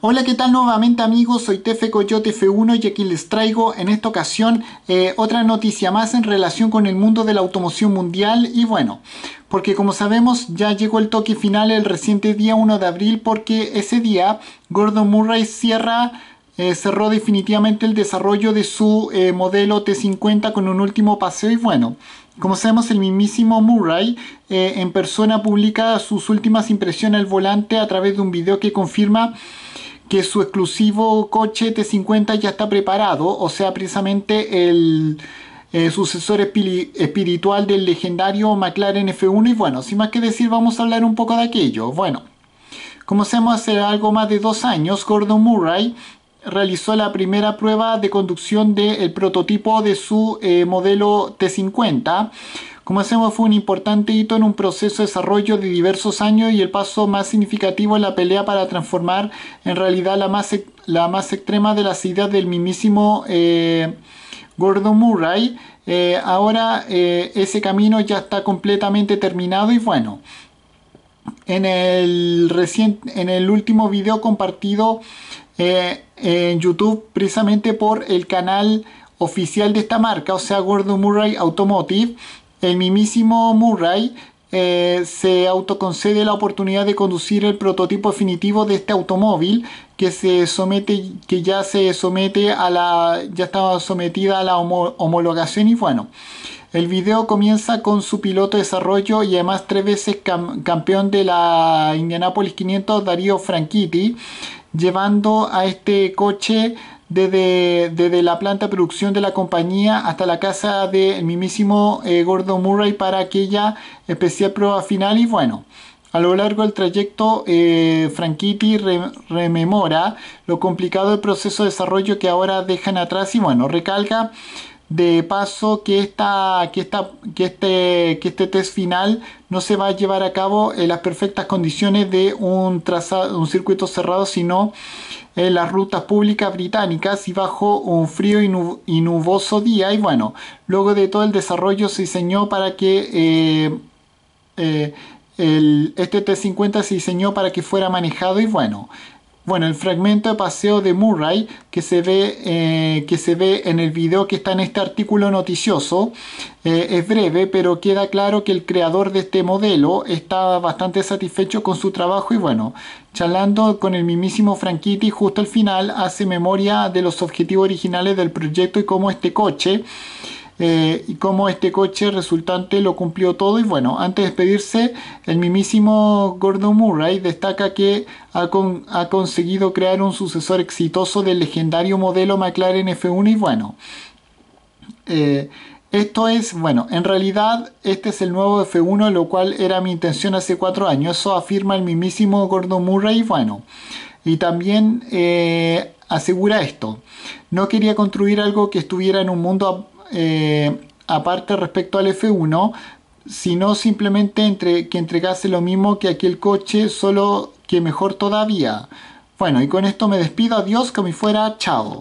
Hola, ¿qué tal nuevamente amigos? Soy Tefe Coyote F1 y aquí les traigo en esta ocasión eh, otra noticia más en relación con el mundo de la automoción mundial y bueno, porque como sabemos ya llegó el toque final el reciente día 1 de abril porque ese día Gordon Murray eh, cerró definitivamente el desarrollo de su eh, modelo T50 con un último paseo y bueno, como sabemos, el mismísimo Murray eh, en persona publica sus últimas impresiones al volante a través de un video que confirma que su exclusivo coche T50 ya está preparado, o sea, precisamente el eh, sucesor espiritual del legendario McLaren F1. Y bueno, sin más que decir, vamos a hablar un poco de aquello. Bueno, como sabemos, hace algo más de dos años, Gordon Murray realizó la primera prueba de conducción del prototipo de su eh, modelo T50. Como hacemos fue un importante hito en un proceso de desarrollo de diversos años y el paso más significativo en la pelea para transformar en realidad la más, la más extrema de las ideas del mismísimo eh, Gordon Murray. Eh, ahora ese camino ya está completamente terminado y bueno. En el, reciente en el último video compartido eh, en YouTube precisamente por el canal oficial de esta marca, o sea, Gordon Murray Automotive. El mismísimo Murray eh, se autoconcede la oportunidad de conducir el prototipo definitivo de este automóvil que se somete que ya se somete a la ya estaba sometida a la homologación y bueno el video comienza con su piloto de desarrollo y además tres veces campeón de la Indianapolis 500 Darío Franchitti llevando a este coche desde, la planta de producción de la compañía hasta la casa de mismísimo eh, Gordo Murray para aquella especial prueba final y bueno. A lo largo del trayecto, eh, rememora lo complicado el proceso de desarrollo que ahora dejan atrás y bueno, recalca de paso que, esta, que, que, este, este test final no se va a llevar a cabo en las perfectas condiciones de un, trazado, un circuito cerrado, sino en las rutas públicas británicas y bajo un frío y, nuboso día. Y bueno, luego de todo el desarrollo se diseñó para que... Eh, eh, este T50 se diseñó para que fuera manejado y bueno, bueno, el fragmento de paseo de Murray que se ve, eh, que se ve en el video que está en este artículo noticioso eh, es breve, pero queda claro que el creador de este modelo estaba bastante satisfecho con su trabajo y bueno, charlando con el mismísimo Franchitti justo al final hace memoria de los objetivos originales del proyecto y cómo este coche eh, y como este coche resultante lo cumplió todo. Y bueno, antes de despedirse, el mismísimo Gordon Murray destaca que ha, conseguido crear un sucesor exitoso del legendario modelo McLaren F1 y bueno. Eh, esto es, bueno, en realidad este es el nuevo F1, lo cual era mi intención hace cuatro años. Eso afirma el mismísimo Gordon Murray, Y bueno. Y también eh, asegura esto. No quería construir algo que estuviera en un mundo eh, aparte respecto al F1, sino simplemente entre, que entregase lo mismo que aquel coche, solo que mejor todavía. Bueno, y con esto me despido, adiós, me fuera, chao.